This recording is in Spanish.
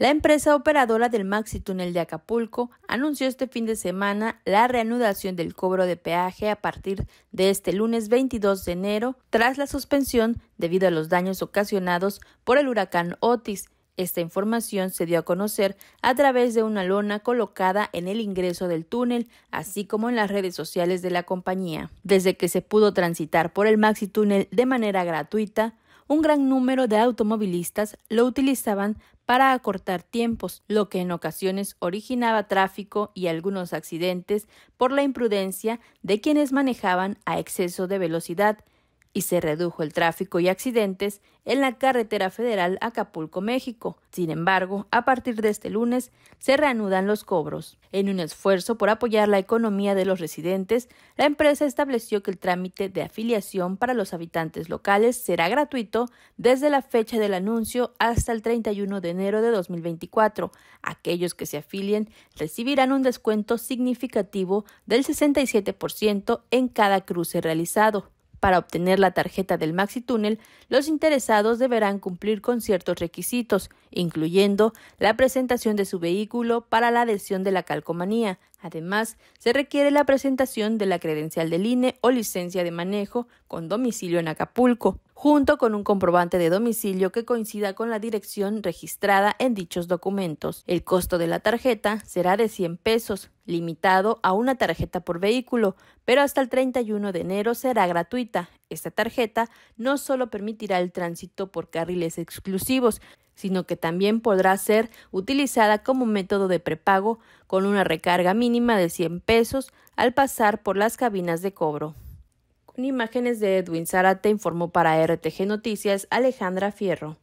La empresa operadora del Maxi Túnel de Acapulco anunció este fin de semana la reanudación del cobro de peaje a partir de este lunes 22 de enero tras la suspensión debido a los daños ocasionados por el huracán Otis. Esta información se dio a conocer a través de una lona colocada en el ingreso del túnel, así como en las redes sociales de la compañía. Desde que se pudo transitar por el Maxi Túnel de manera gratuita, un gran número de automovilistas lo utilizaban para acortar tiempos, lo que en ocasiones originaba tráfico y algunos accidentes por la imprudencia de quienes manejaban a exceso de velocidad, y se redujo el tráfico y accidentes en la carretera federal Acapulco, México. Sin embargo, a partir de este lunes se reanudan los cobros. En un esfuerzo por apoyar la economía de los residentes, la empresa estableció que el trámite de afiliación para los habitantes locales será gratuito desde la fecha del anuncio hasta el 31 de enero de 2024. Aquellos que se afilien recibirán un descuento significativo del 67% en cada cruce realizado. Para obtener la tarjeta del Maxi Túnel, los interesados deberán cumplir con ciertos requisitos, incluyendo la presentación de su vehículo para la adhesión de la calcomanía. Además, se requiere la presentación de la credencial del INE o licencia de manejo con domicilio en Acapulco junto con un comprobante de domicilio que coincida con la dirección registrada en dichos documentos. El costo de la tarjeta será de 100 pesos, limitado a una tarjeta por vehículo, pero hasta el 31 de enero será gratuita. Esta tarjeta no solo permitirá el tránsito por carriles exclusivos, sino que también podrá ser utilizada como método de prepago con una recarga mínima de 100 pesos al pasar por las cabinas de cobro. Con imágenes de Edwin Zárate informó para RTG Noticias Alejandra Fierro.